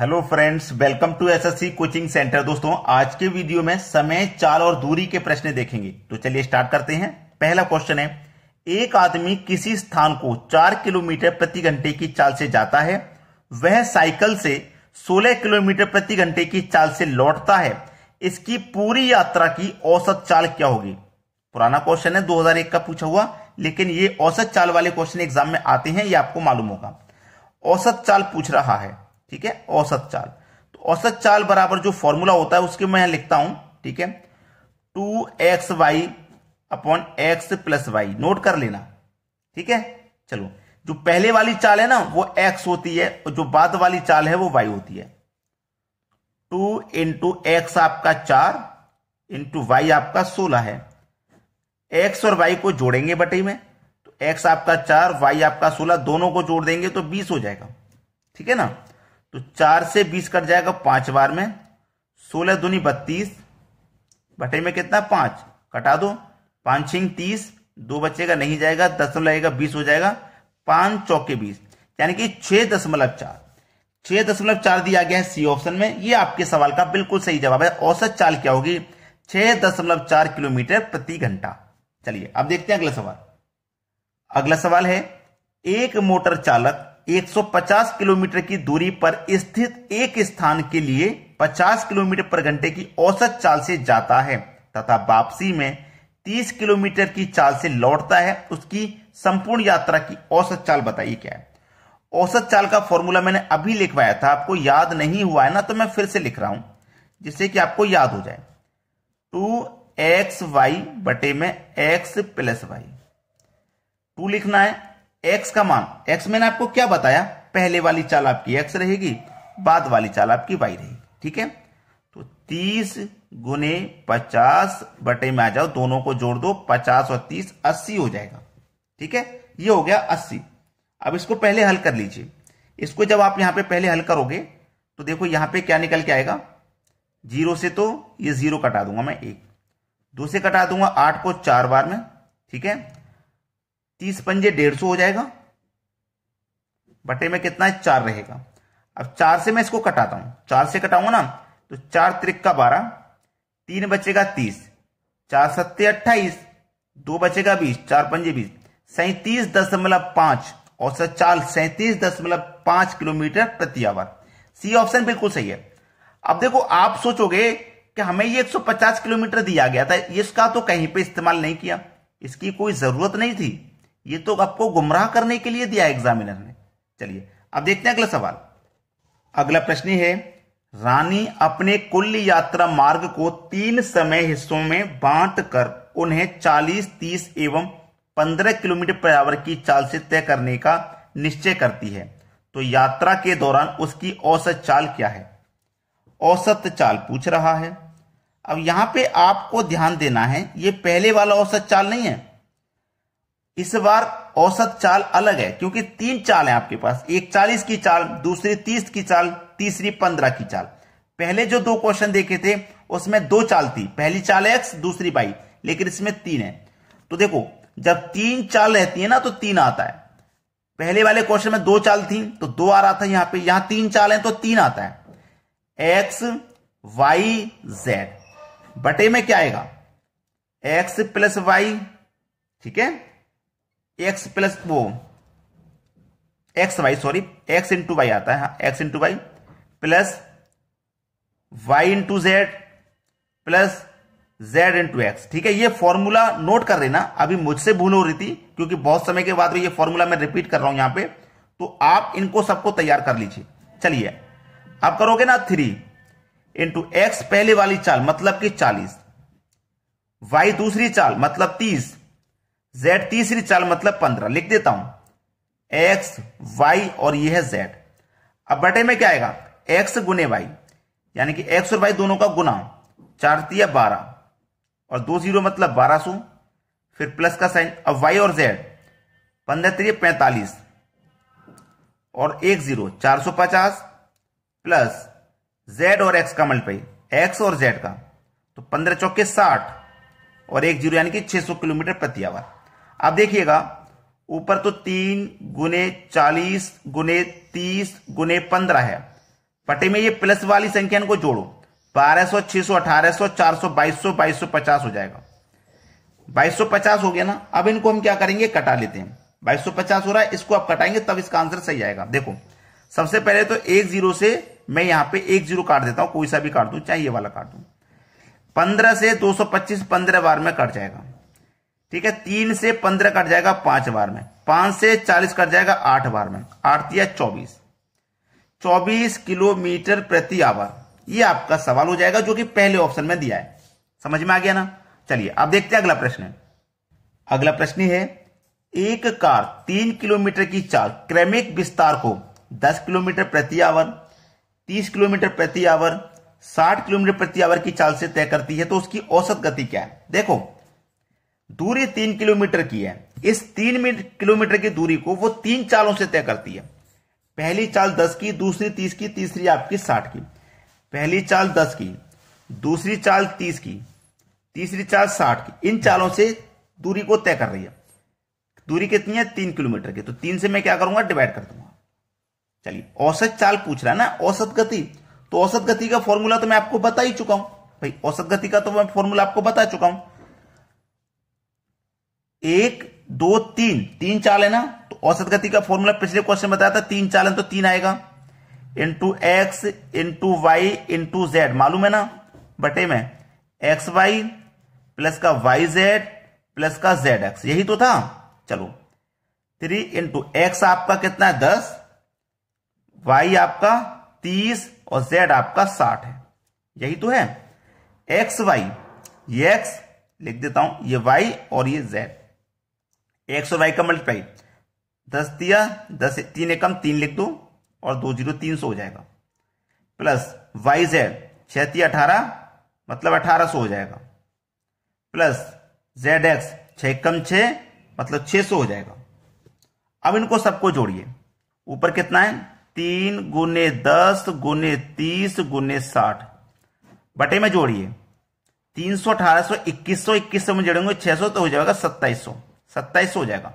hello friends welcome to SSC coaching centre दोस्तों आज के वीडियो में समय चाल और दूरी के प्रश्न देखेंगे तो चलिए स्टार्ट करते हैं पहला क्वेश्चन है एक आदमी किसी स्थान को चार किलोमीटर प्रति घंटे की चाल से जाता है वह साइकिल से सोलह किलोमीटर प्रति घंटे की चाल से लौटता है इसकी पूरी यात्रा की औसत चाल क्या होगी पुराना क्वेश्चन है 2001 का पूछा हुआ लेकिन ये औसत चाल वाले क्वेश्चन एग्जाम में आते हैं ये आपको मालूम होगा औसत चाल पूछ रहा है ठीक है औसत चाल तो औसत चाल बराबर जो फॉर्मूला होता है उसके मैं लिखता हूं ठीक है two X Y upon X plus Y note कर लेना ठीक है चलो जो पहले वाली चाल है ना वो एक्स होती है और जो बाद वाली चाल है वो वाई होती है टू इंटू एक्स आपका चार इंटू वाई आपका सोलह है एक्स और वाई को जोड़ेंगे बटे में तो एक्स आपका चार वाई आपका सोलह दोनों को जोड़ देंगे तो बीस हो जाएगा ठीक है ना तो चार से बीस कट जाएगा पांच बार में सोलह दूनी बत्तीस बटे में कितना पांच कटा दो पांच छिंग तीस दो बचेगा नहीं जाएगा दसमलव लगेगा बीस हो जाएगा पांच चौके बीस यानी कि छह दशमलव चार छह दशमलव चार दिया गया है सी ऑप्शन में ये आपके सवाल का बिल्कुल सही जवाब है औसत चाल क्या होगी छह दशमलव चार किलोमीटर प्रति घंटा चलिए अब देखते हैं अगला सवाल अगला सवाल है एक मोटर चालक 150 किलोमीटर की दूरी पर स्थित एक स्थान के लिए 50 किलोमीटर पर घंटे की औसत चाल से जाता है तथा वापसी में 30 किलोमीटर की चाल से लौटता है उसकी संपूर्ण यात्रा की औसत चाल बताइए क्या है औसत चाल का फॉर्मूला मैंने अभी लिखवाया था आपको याद नहीं हुआ है ना तो मैं फिर से लिख रहा हूं जिससे कि आपको याद हो जाए टू एक्स वाई बटे में एक्स प्लस वाई टू लिखना है एक्स का मान एक्स मैंने आपको क्या बताया पहले वाली चाल आपकी एक्स रहेगी बाद वाली चाल आपकी वाई रहेगी ठीक है तो तीस गुने पचास बटे में आ जाओ दोनों को जोड़ दो पचास और तीस अस्सी हो जाएगा ठीक है ये हो गया अस्सी अब इसको पहले हल कर लीजिए इसको जब आप यहां पे पहले हल करोगे तो देखो यहां पे क्या निकल के आएगा जीरो से तो ये जीरो कटा दूंगा मैं एक दो से कटा दूंगा आठ को चार बार में ठीक है तीस पंजे डेढ़ सौ हो जाएगा बटे में कितना है चार रहेगा अब चार से मैं इसको कटाता हूं चार से कटाऊंगा ना तो चार त्रिक का बारह तीन बचेगा तीस चार सत्ते अट्ठाईस दो बचेगा बीस चार पंजे बीस सैतीस दशमलव पांच औसत चाल सैतीस दशमलव पांच किलोमीटर प्रति आवर सी ऑप्शन बिल्कुल सही है अब देखो आप सोचोगे कि हमें ये 150 किलोमीटर दिया गया था इसका तो कहीं पे इस्तेमाल नहीं किया इसकी कोई जरूरत नहीं थी ये तो आपको गुमराह करने के लिए दिया एग्जामिनर ने चलिए अब देखते हैं अगला सवाल अगला प्रश्न है रानी अपने कुल यात्रा मार्ग को तीन समय हिस्सों में बांट कर उन्हें 40, 30 एवं 15 किलोमीटर पर आवर की चाल से तय करने का निश्चय करती है तो यात्रा के दौरान उसकी औसत चाल क्या है औसत चाल पूछ रहा है अब यहां पे आपको ध्यान देना है ये पहले वाला औसत चाल नहीं है इस बार औसत चाल अलग है क्योंकि तीन चाल है आपके पास एक चालीस की चाल दूसरी तीस की चाल तीसरी पंद्रह की चाल पहले जो दो क्वेश्चन देखे थे उसमें दो चाल थी पहली चाल एक्स दूसरी वाई लेकिन इसमें तीन है तो देखो जब तीन चाल रहती है ना तो तीन आता है पहले वाले क्वेश्चन में दो चाल थी तो दो आ रहा था यहां पे यहां तीन चाल है तो तीन आता है एक्स वाई जेड बटे में क्या आएगा एक्स प्लस वाई ठीक है एक्स प्लस वो X Y sorry X into Y आता है हाँ X into Y plus Y into Z plus Z into X ठीक है ये फॉर्मूला नोट कर ना अभी मुझसे भूल हो रही थी क्योंकि बहुत समय के बाद ये फॉर्मूला मैं रिपीट कर रहा हूं यहां पे तो आप इनको सबको तैयार कर लीजिए चलिए आप करोगे ना थ्री इंटू एक्स पहले वाली चाल मतलब कि चालीस वाई दूसरी चाल मतलब तीस z तीसरी चाल मतलब पंद्रह लिख देता हूं x y और ये है z अब बटे में क्या आएगा x गुने वाई यानी कि x और y दोनों का गुना चार तिया बारह और दो जीरो मतलब बारह सौ फिर प्लस का साइन अब y और z पंद्रह त्रिय पैंतालीस और एक जीरो चार सौ पचास प्लस जेड और एक्स का मल्टीपाई एक्स और जेड का तो पंद्रह चौके साठ और एक जीरो यानी कि छह सौ किलोमीटर प्रति आवर आप देखिएगा ऊपर तो तीन गुने चालीस गुने तीस गुने पंद्रह है पटे में ये प्लस वाली संख्या को जोड़ो बारह सौ छह सौ अठारह सौ चार सौ बाईस सौ बाईस सौ पचास हो जाएगा बाईस सौ पचास हो गया ना अब इनको हम क्या करेंगे कटा लेते हैं बाईस सौ पचास हो रहा है इसको आप कटाएंगे तब इसका आंसर सही आएगा देखो सबसे पहले तो एक जीरो से मैं यहां पे एक जीरो काट देता हूं कोई सा भी काट दू चाहे ये वाला काट दू पंद्रह से दो सौ पच्चीस पंद्रह बार में कट जाएगा ठीक है तीन से पंद्रह कट जाएगा पांच बार में पांच से चालीस कट जाएगा आठ बार में आठ दिया चौबीस चौबीस किलोमीटर प्रति आवर ये आपका सवाल हो जाएगा जो कि पहले ऑप्शन में दिया है समझ में आ गया ना चलिए अब देखते हैं अगला प्रश्न अगला प्रश्न है एक कार तीन किलोमीटर की चाल क्रमिक विस्तार को दस किलोमीटर प्रति आवर तीस किलोमीटर प्रति आवर साठ किलोमीटर प्रति आवर की चाल से तय करती है तो उसकी औसत गति क्या है देखो दूरी तीन किलोमीटर की है इस तीन किलोमीटर की दूरी को वो तीन चालों से तय करती है पहली चाल दस की दूसरी तीस की तीसरी आपकी साठ की पहली चाल दस की दूसरी चाल तीस की तीसरी चाल साठ की इन चालों से दूरी को तय कर रही है दूरी कितनी है तीन किलोमीटर की तो तीन से मैं क्या करूंगा डिवाइड कर दूंगा चलिए औसत चाल पूछ रहा है ना औसत गति तो औसत गति का फॉर्मूला तो मैं आपको बता ही चुका हूं भाई औसत गति का तो मैं फॉर्मूला आपको बता चुका हूं एक दो तीन तीन चाल है ना तो औसत गति का फॉर्मूला पिछले क्वेश्चन बताया था तीन चाल है तो तीन आएगा into X into Y into Z मालूम है ना बटे में एक्स वाई प्लस का वाई जेड प्लस का जेड एक्स यही तो था चलो थ्री इंटू एक्स आपका कितना है दस वाई आपका तीस और जेड आपका साठ है यही तो है एक्स वाई ये एक्स लिख देता हूं ये वाई और ये जेड एक्स और वाई का मल्टीप्लाई दस दिया दस तीन एकम तीन लिख दो और दो जीरो तीन सौ हो जाएगा प्लस वाई जेड छह अठारह मतलब अठारह सौ हो जाएगा प्लस जेड एक्स छम छ मतलब छह सौ हो जाएगा अब इनको सबको जोड़िए ऊपर कितना है तीन गुने दस गुने तीस गुने साठ बटे में जोड़िए तीन सौ अठारह सौ इक्कीस सौ इक्कीस सौ में जोड़ेंगे छह सौ तो हो जाएगा सत्ताईस सौ सत्ताईस हो जाएगा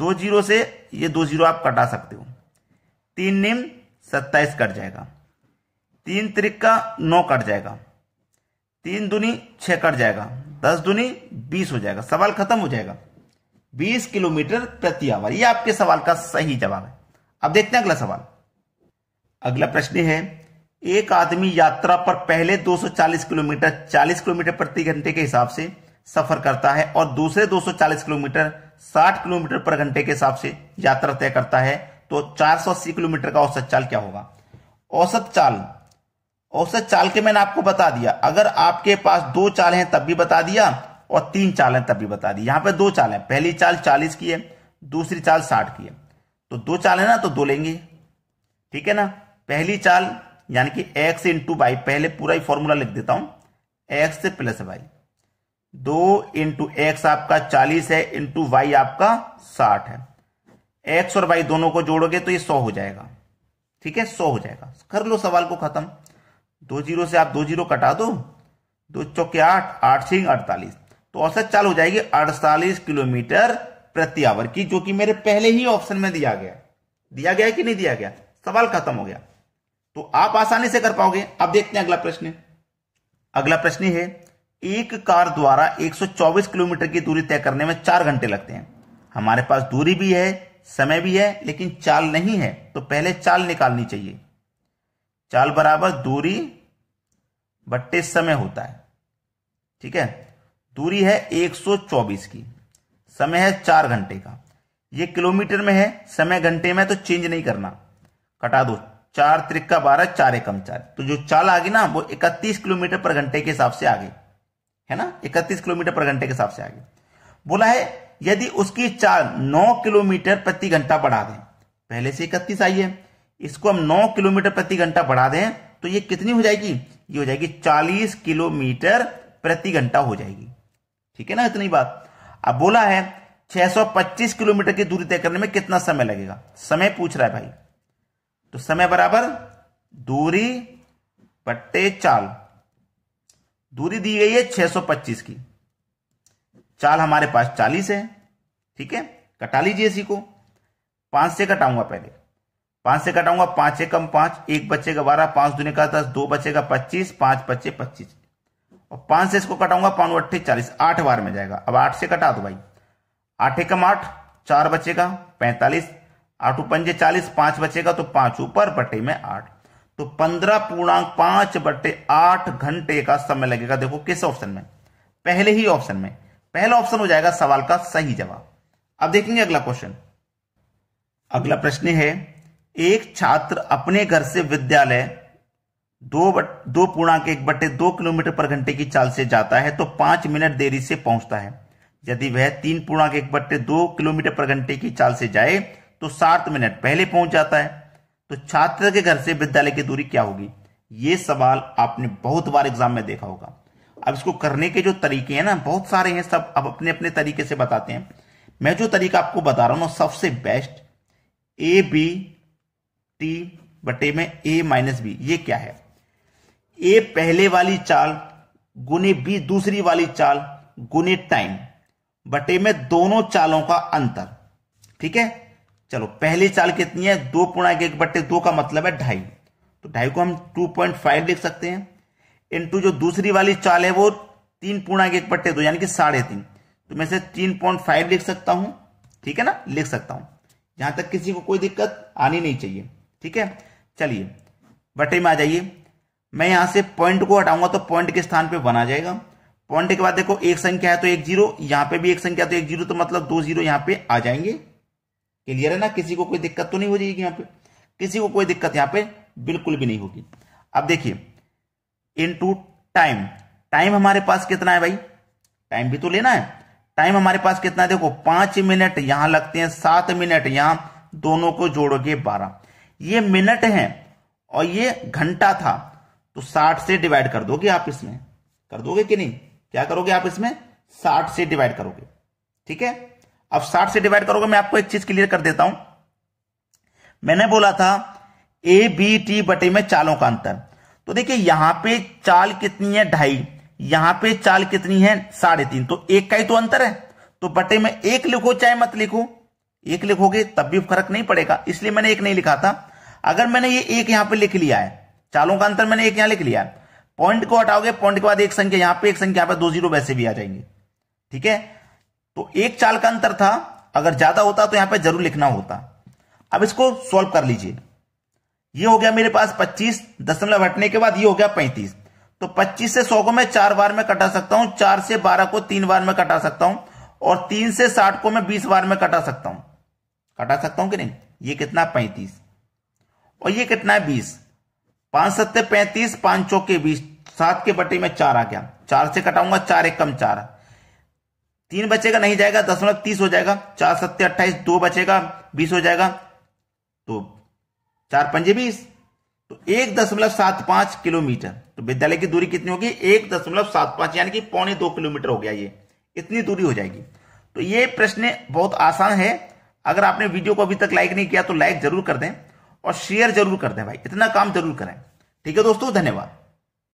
दो जीरो से ये दो जीरो आप कटा सकते हो तीन निम्न सत्ताईस कट जाएगा तीन त्रिक का नौ कट जाएगा तीन दुनी छ कट जाएगा दस दुनी बीस हो जाएगा सवाल खत्म हो जाएगा बीस किलोमीटर प्रति आवर ये आपके सवाल का सही जवाब है अब देखते हैं अगला सवाल अगला प्रश्न है एक आदमी यात्रा पर पहले 240 किलोमीटर 40 किलोमीटर प्रति घंटे के हिसाब से सफर करता है और दूसरे 240 किलोमीटर 60 किलोमीटर पर घंटे के हिसाब से यात्रा तय करता है तो 480 किलोमीटर का औसत चाल क्या होगा औसत चाल औसत चाल के मैंने आपको बता दिया अगर आपके पास दो चाल हैं तब भी बता दिया और तीन चाल हैं तब भी बता दी यहां पे दो चाल है पहली चाल 40 की है दूसरी चाल 60 की है तो दो चाल है ना तो दो लेंगे ठीक है ना पहली चाल यानी कि एक्स इंटू वाई पहले पूरा ही फॉर्मूला लिख देता हूं एक्स प्लस वाई दो इंटू एक्स आपका चालीस है इंटू वाई आपका साठ है एक्स और वाई दोनों को जोड़ोगे तो ये सौ हो जाएगा ठीक है सौ हो जाएगा कर लो सवाल को खत्म दो जीरो से आप दो जीरो कटा दो दो चौके आठ आठ सिंह अड़तालीस तो औसत चाल हो जाएगी अड़तालीस किलोमीटर प्रति आवर की जो कि मेरे पहले ही ऑप्शन में दिया गया दिया गया कि नहीं दिया गया सवाल खत्म हो गया तो आप आसानी से कर पाओगे अब देखते हैं अगला प्रश्न अगला प्रश्न है एक कार द्वारा 124 किलोमीटर की दूरी तय करने में चार घंटे लगते हैं हमारे पास दूरी भी है समय भी है लेकिन चाल नहीं है तो पहले चाल निकालनी चाहिए चाल बराबर दूरी बट्टे समय होता है ठीक है दूरी है 124 की समय है चार घंटे का ये किलोमीटर में है समय घंटे में तो चेंज नहीं करना कटा दो चार त्रिक्का बारह चार एकम चार तो जो चाल आ गई ना वो इकतीस किलोमीटर पर घंटे के हिसाब से आ गई है ना इकतीस किलोमीटर पर घंटे के हिसाब से आगे बोला है यदि उसकी चाल नौ किलोमीटर प्रति घंटा बढ़ा दें पहले से इकतीस आई है इसको हम नौ किलोमीटर प्रति घंटा बढ़ा दें तो ये कितनी हो जाएगी ये हो जाएगी चालीस किलोमीटर प्रति घंटा हो जाएगी ठीक है ना इतनी बात अब बोला है 625 किलोमीटर की दूरी तय करने में कितना समय लगेगा समय पूछ रहा है भाई तो समय बराबर दूरी बट्टे चाल दूरी दी गई है 625 की चाल हमारे पास 40 है ठीक है कटा लीजिए इसी को पांच से कटाऊंगा पहले पांच से कटाऊंगा पांच कम पांच एक बच्चे का बारह पांच दूने का दस दो बच्चे का पच्चीस पांच बच्चे पच्चीस और पांच से इसको कटाऊंगा पांच अट्ठे चालीस आठ बार में जाएगा अब आठ से कटा दो भाई आठ कम आठ चार बच्चे का पैंतालीस आठ पंजे चालीस पांच बच्चे का तो पांच ऊपर बटे में आठ तो पंद्रह पूर्णांक पांच बटे आठ घंटे का समय लगेगा देखो किस ऑप्शन में पहले ही ऑप्शन में पहला ऑप्शन हो जाएगा सवाल का सही जवाब अब देखेंगे अगला क्वेश्चन अगला प्रश्न है एक छात्र अपने घर से विद्यालय दो बट दो पूर्णांक एक बटे दो किलोमीटर पर घंटे की चाल से जाता है तो पांच मिनट देरी से पहुंचता है यदि वह तीन पूर्णांक एक बटे दो किलोमीटर पर घंटे की चाल से जाए तो सात मिनट पहले पहुंच जाता है तो छात्र के घर से विद्यालय की दूरी क्या होगी ये सवाल आपने बहुत बार एग्जाम में देखा होगा अब इसको करने के जो तरीके हैं ना बहुत सारे हैं सब अब अपने अपने तरीके से बताते हैं मैं जो तरीका आपको बता रहा हूं सबसे बेस्ट ए बी टी बटे में ए माइनस बी ये क्या है ए पहले वाली चाल गुने बी दूसरी वाली चाल गुने टाइम बटे में दोनों चालों का अंतर ठीक है चलो पहली चाल कितनी है दो पूर्णांक एक बट्टे दो का मतलब है ढाई तो ढाई को हम टू पॉइंट फाइव लिख सकते हैं टू जो दूसरी वाली चाल है वो तीन पूर्णांक एक बट्टे दो यानी कि साढ़े तीन तो मैं से तीन पॉइंट फाइव लिख सकता हूं ठीक है ना लिख सकता हूं यहां तक किसी को कोई दिक्कत आनी नहीं चाहिए ठीक है चलिए बटे में आ जाइए मैं यहां से पॉइंट को हटाऊंगा तो पॉइंट के स्थान पर बना जाएगा पॉइंट के बाद देखो एक संख्या है तो एक जीरो यहां पे भी एक संख्या तो एक जीरो तो मतलब दो जीरो यहां पे आ जाएंगे क्लियर है ना किसी को कोई दिक्कत तो नहीं हो जाएगी यहाँ पे किसी को कोई दिक्कत यहाँ पे बिल्कुल भी नहीं होगी अब देखिए इन टू टाइम टाइम हमारे पास कितना है भाई टाइम भी तो लेना है टाइम हमारे पास कितना है देखो पांच मिनट यहां लगते हैं सात मिनट यहां दोनों को जोड़ोगे बारह ये मिनट है और ये घंटा था तो साठ से डिवाइड कर दोगे आप इसमें कर दोगे कि नहीं क्या करोगे आप इसमें साठ से डिवाइड करोगे ठीक है अब साठ से डिवाइड करोगे मैं आपको एक चीज क्लियर कर देता हूं मैंने बोला था ए बी टी बटे में चालों का अंतर तो देखिए यहां पे चाल कितनी है ढाई यहां पे चाल कितनी है साढ़े तीन तो एक का ही तो अंतर है तो बटे में एक लिखो चाहे मत लिखो एक लिखोगे तब भी फर्क नहीं पड़ेगा इसलिए मैंने एक नहीं लिखा था अगर मैंने ये एक यहां पे लिख लिया है चालों का अंतर मैंने एक यहां लिख लिया है पॉइंट को हटाओगे पॉइंट के बाद एक संख्या यहां पे एक संख्या यहां पे दो जीरो वैसे भी आ जाएंगे ठीक है तो एक चाल का अंतर था अगर ज्यादा होता तो यहां पर जरूर लिखना होता अब इसको सॉल्व कर लीजिए ये हो गया मेरे पास पच्चीस दशमलव हटने के बाद ये हो गया पैंतीस तो पच्चीस से सौ को मैं चार बार में कटा सकता हूं चार से बारह को तीन बार में कटा सकता हूं और तीन से साठ को मैं बीस बार में कटा सकता हूं कटा सकता हूं कि नहीं ये कितना पैंतीस और ये कितना है बीस पांच सत्ते पैंतीस पांच चौके बीस सात के बटे में चार आ गया चार से कटाऊंगा चार एक कम चार तीन बचेगा नहीं जाएगा दशमलव तीस हो जाएगा चार सत्य अट्ठाईस दो बचेगा बीस हो जाएगा तो चार पंजे बीस तो एक दशमलव सात पांच किलोमीटर तो विद्यालय की दूरी कितनी होगी एक दशमलव सात पांच यानी कि पौने दो किलोमीटर हो गया ये इतनी दूरी हो जाएगी तो ये प्रश्न बहुत आसान है अगर आपने वीडियो को अभी तक लाइक नहीं किया तो लाइक जरूर कर दें और शेयर जरूर कर दें भाई इतना काम जरूर करें ठीक है दोस्तों धन्यवाद